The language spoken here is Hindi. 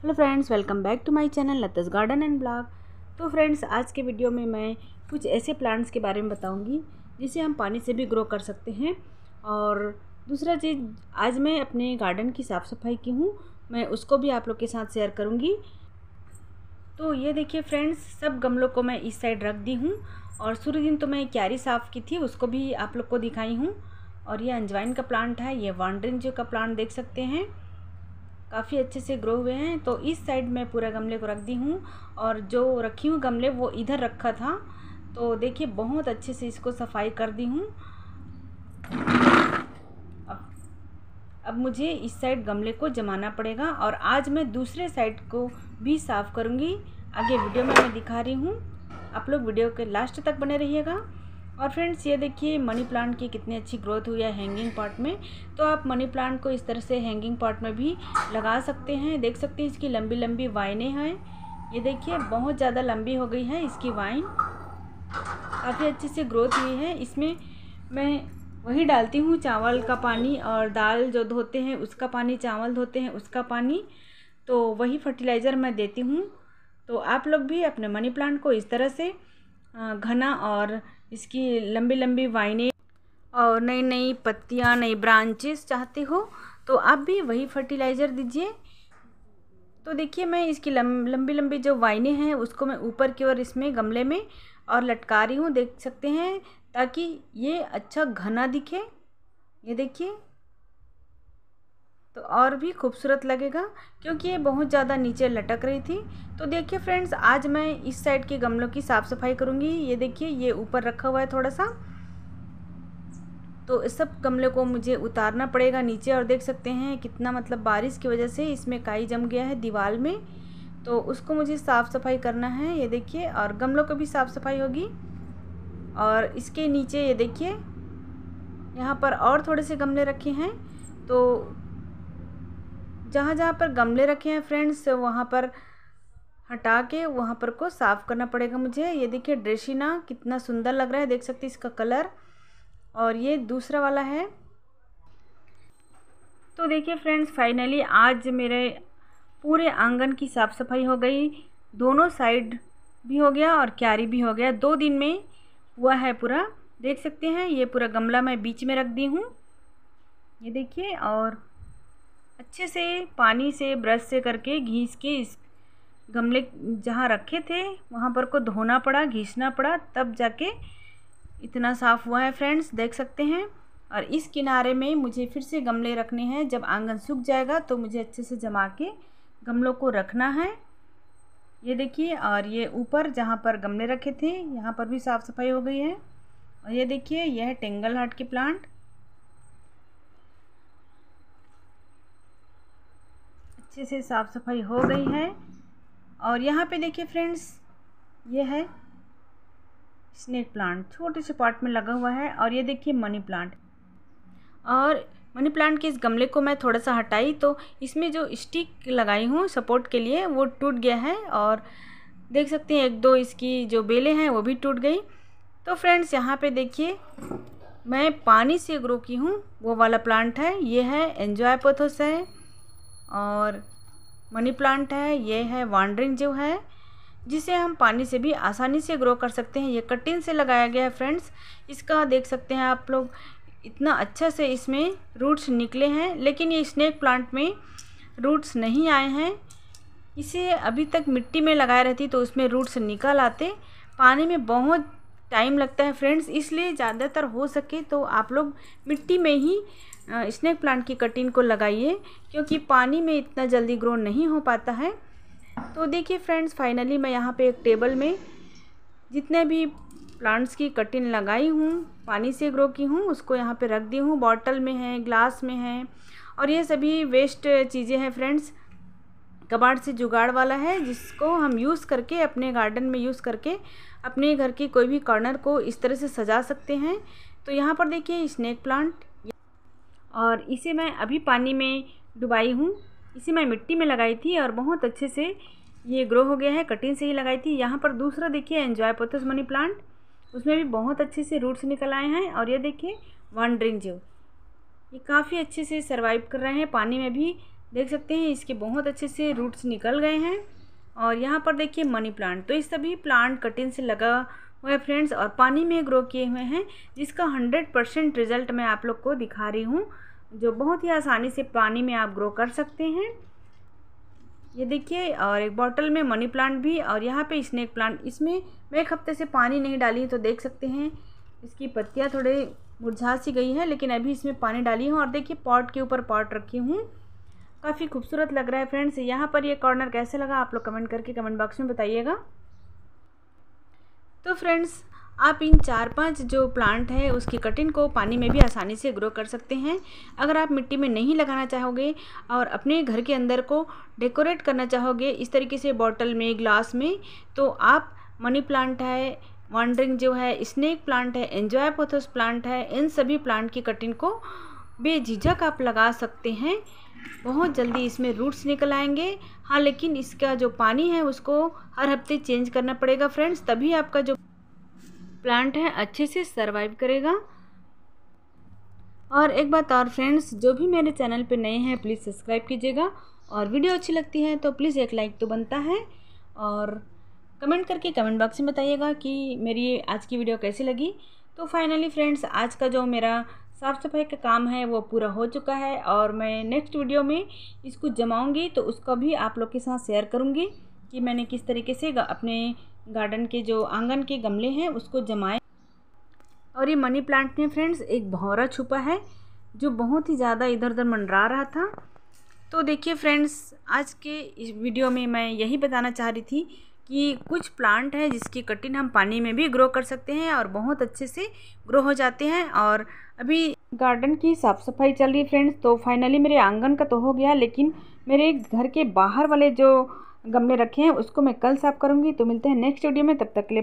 hello friends welcome back to my channel लतस गार्डन एंड ब्लॉग तो फ्रेंड्स आज के वीडियो में मैं कुछ ऐसे प्लांट्स के बारे में बताऊंगी जिसे हम पानी से भी ग्रो कर सकते हैं और दूसरा चीज़ आज मैं अपने गार्डन की साफ़ सफाई की हूँ मैं उसको भी आप लोग के साथ शेयर करूँगी तो ये देखिए फ्रेंड्स सब गमलों को मैं इस साइड रख दी हूँ और शुरू दिन तो मैं क्यारी साफ़ की थी उसको भी आप लोग को दिखाई हूँ और ये अंजवाइन का प्लांट है ये वांड्रिन जो का प्लांट देख सकते हैं काफ़ी अच्छे से ग्रो हुए हैं तो इस साइड मैं पूरा गमले को रख दी हूँ और जो रखी हूँ गमले वो इधर रखा था तो देखिए बहुत अच्छे से इसको सफाई कर दी हूँ अब अब मुझे इस साइड गमले को जमाना पड़ेगा और आज मैं दूसरे साइड को भी साफ़ करूँगी आगे वीडियो में मैं दिखा रही हूँ आप लोग वीडियो के लास्ट तक बने रहिएगा और फ्रेंड्स ये देखिए मनी प्लांट की कितनी अच्छी ग्रोथ हुई है हैंगिंग पार्ट में तो आप मनी प्लांट को इस तरह से हैंगिंग पार्ट में भी लगा सकते हैं देख सकते हैं इसकी लंबी लंबी वाइनें हैं ये देखिए बहुत ज़्यादा लंबी हो गई है इसकी वाइन काफ़ी अच्छे से ग्रोथ हुई है इसमें मैं वही डालती हूँ चावल का पानी और दाल जो धोते हैं उसका पानी चावल धोते हैं उसका पानी तो वही फर्टिलाइज़र मैं देती हूँ तो आप लोग भी अपने मनी प्लांट को इस तरह से घना और इसकी लंबी लंबी वाइने और नई नई पत्तियाँ नई ब्रांचेस चाहते हो तो आप भी वही फर्टिलाइज़र दीजिए तो देखिए मैं इसकी लंबी लंबी जो वाइने हैं उसको मैं ऊपर की ओर इसमें गमले में और लटका रही हूँ देख सकते हैं ताकि ये अच्छा घना दिखे ये देखिए तो और भी खूबसूरत लगेगा क्योंकि ये बहुत ज़्यादा नीचे लटक रही थी तो देखिए फ्रेंड्स आज मैं इस साइड के गमलों की साफ़ सफाई करूँगी ये देखिए ये ऊपर रखा हुआ है थोड़ा सा तो इस सब गमले को मुझे उतारना पड़ेगा नीचे और देख सकते हैं कितना मतलब बारिश की वजह से इसमें काई जम गया है दीवार में तो उसको मुझे साफ़ सफाई करना है ये देखिए और गमलों को भी साफ़ सफाई होगी और इसके नीचे ये देखिए यहाँ पर और थोड़े से गमले रखे हैं तो जहाँ जहाँ पर गमले रखे हैं फ्रेंड्स वहाँ पर हटा के वहाँ पर को साफ़ करना पड़ेगा मुझे ये देखिए ड्रेसिना कितना सुंदर लग रहा है देख सकते इसका कलर और ये दूसरा वाला है तो देखिए फ्रेंड्स फाइनली आज मेरे पूरे आंगन की साफ़ सफाई हो गई दोनों साइड भी हो गया और क्यारी भी हो गया दो दिन में हुआ है पूरा देख सकते हैं ये पूरा गमला मैं बीच में रख दी हूँ ये देखिए और अच्छे से पानी से ब्रश से करके घीस के इस गमले जहाँ रखे थे वहाँ पर को धोना पड़ा घीसना पड़ा तब जाके इतना साफ़ हुआ है फ्रेंड्स देख सकते हैं और इस किनारे में मुझे फिर से गमले रखने हैं जब आंगन सूख जाएगा तो मुझे अच्छे से जमा के गमलों को रखना है ये देखिए और ये ऊपर जहाँ पर गमले रखे थे यहाँ पर भी साफ़ सफाई हो गई है और ये देखिए यह टेंगल हाट के प्लांट अच्छे से साफ़ सफाई हो गई है और यहाँ पे देखिए फ्रेंड्स ये है स्नेक प्लांट छोटे से पॉट में लगा हुआ है और ये देखिए मनी प्लांट और मनी प्लांट के इस गमले को मैं थोड़ा सा हटाई तो इसमें जो स्टिक लगाई हूँ सपोर्ट के लिए वो टूट गया है और देख सकते हैं एक दो इसकी जो बेलें हैं वो भी टूट गई तो फ्रेंड्स यहाँ पे देखिए मैं पानी से ग्रो की हूँ वो वाला प्लांट है ये है एन्जॉय पोथोस है और मनी प्लांट है ये है वांडरिंग जो है जिसे हम पानी से भी आसानी से ग्रो कर सकते हैं ये कटिन से लगाया गया है फ्रेंड्स इसका देख सकते हैं आप लोग इतना अच्छा से इसमें रूट्स निकले हैं लेकिन ये स्नैक प्लांट में रूट्स नहीं आए हैं इसे अभी तक मिट्टी में लगाए रहती तो उसमें रूट्स निकल आते पानी में बहुत टाइम लगता है फ्रेंड्स इसलिए ज़्यादातर हो सके तो आप लोग मिट्टी में ही स्नेक प्लांट की कटिंग को लगाइए क्योंकि पानी में इतना जल्दी ग्रो नहीं हो पाता है तो देखिए फ्रेंड्स फाइनली मैं यहाँ पे एक टेबल में जितने भी प्लांट्स की कटिंग लगाई हूँ पानी से ग्रो की हूँ उसको यहाँ पे रख दी हूँ बॉटल में है ग्लास में है और ये सभी वेस्ट चीज़ें हैं फ्रेंड्स कबाड़ से जुगाड़ वाला है जिसको हम यूज़ करके अपने गार्डन में यूज़ करके अपने घर के कोई भी कॉर्नर को इस तरह से सजा सकते हैं तो यहाँ पर देखिए स्नैक प्लांट और इसे मैं अभी पानी में डुबाई हूँ इसे मैं मिट्टी में लगाई थी और बहुत अच्छे से ये ग्रो हो गया है कटिंग से ही लगाई थी यहाँ पर दूसरा देखिए एन्जॉय पोथस मनी प्लांट उसमें भी बहुत अच्छे से रूट्स निकल आए हैं और ये देखिए वनड्रिंग जो ये काफ़ी अच्छे से सर्वाइव कर रहे हैं पानी में भी देख सकते हैं इसके बहुत अच्छे से रूट्स निकल गए हैं और यहाँ पर देखिए मनी प्लांट तो ये सभी प्लांट कटिंग से लगा हुए है फ्रेंड्स और पानी में ग्रो किए हुए हैं जिसका हंड्रेड परसेंट रिजल्ट मैं आप लोग को दिखा रही हूँ जो बहुत ही आसानी से पानी में आप ग्रो कर सकते हैं ये देखिए और एक बॉटल में मनी प्लांट भी और यहाँ पे स्नेक प्लांट इसमें मैं एक हफ्ते से पानी नहीं डाली तो देख सकते हैं इसकी पत्तियाँ थोड़े मुरझा सी गई है लेकिन अभी इसमें पानी डाली हूँ और देखिए पॉट के ऊपर पॉट रखी हूँ काफ़ी खूबसूरत लग रहा है फ्रेंड्स यहाँ पर ये कॉर्नर कैसे लगा आप लोग कमेंट करके कमेंट बॉक्स में बताइएगा तो फ्रेंड्स आप इन चार पांच जो प्लांट है उसकी कटिंग को पानी में भी आसानी से ग्रो कर सकते हैं अगर आप मिट्टी में नहीं लगाना चाहोगे और अपने घर के अंदर को डेकोरेट करना चाहोगे इस तरीके से बॉटल में ग्लास में तो आप मनी प्लांट है वॉन्ड्रिंग जो है स्नेक प्लांट है एन्जॉय पोथस प्लांट है इन सभी प्लांट की कटिंग को बेझिझक आप लगा सकते हैं बहुत जल्दी इसमें रूट्स निकल आएंगे हाँ लेकिन इसका जो पानी है उसको हर हफ्ते चेंज करना पड़ेगा फ्रेंड्स तभी आपका जो प्लांट है अच्छे से सर्वाइव करेगा और एक बात और फ्रेंड्स जो भी मेरे चैनल पे नए हैं प्लीज़ सब्सक्राइब कीजिएगा और वीडियो अच्छी लगती है तो प्लीज़ एक लाइक तो बनता है और कमेंट करके कमेंट बॉक्स में बताइएगा कि मेरी आज की वीडियो कैसी लगी तो फाइनली फ्रेंड्स आज का जो मेरा साफ़ सफाई का काम है वो पूरा हो चुका है और मैं नेक्स्ट वीडियो में इसको जमाऊंगी तो उसका भी आप लोग के साथ शेयर करूंगी कि मैंने किस तरीके से अपने गार्डन के जो आंगन के गमले हैं उसको जमाए और ये मनी प्लांट में फ्रेंड्स एक भौरा छुपा है जो बहुत ही ज़्यादा इधर उधर मंडरा रहा था तो देखिए फ्रेंड्स आज के इस वीडियो में मैं यही बताना चाह रही थी कि कुछ प्लांट हैं जिसकी कटिन हम पानी में भी ग्रो कर सकते हैं और बहुत अच्छे से ग्रो हो जाते हैं और अभी गार्डन की साफ़ सफाई चल रही है फ्रेंड्स तो फाइनली मेरे आंगन का तो हो गया लेकिन मेरे घर के बाहर वाले जो गमले रखे हैं उसको मैं कल साफ़ करूँगी तो मिलते हैं नेक्स्ट वीडियो में तब तक ले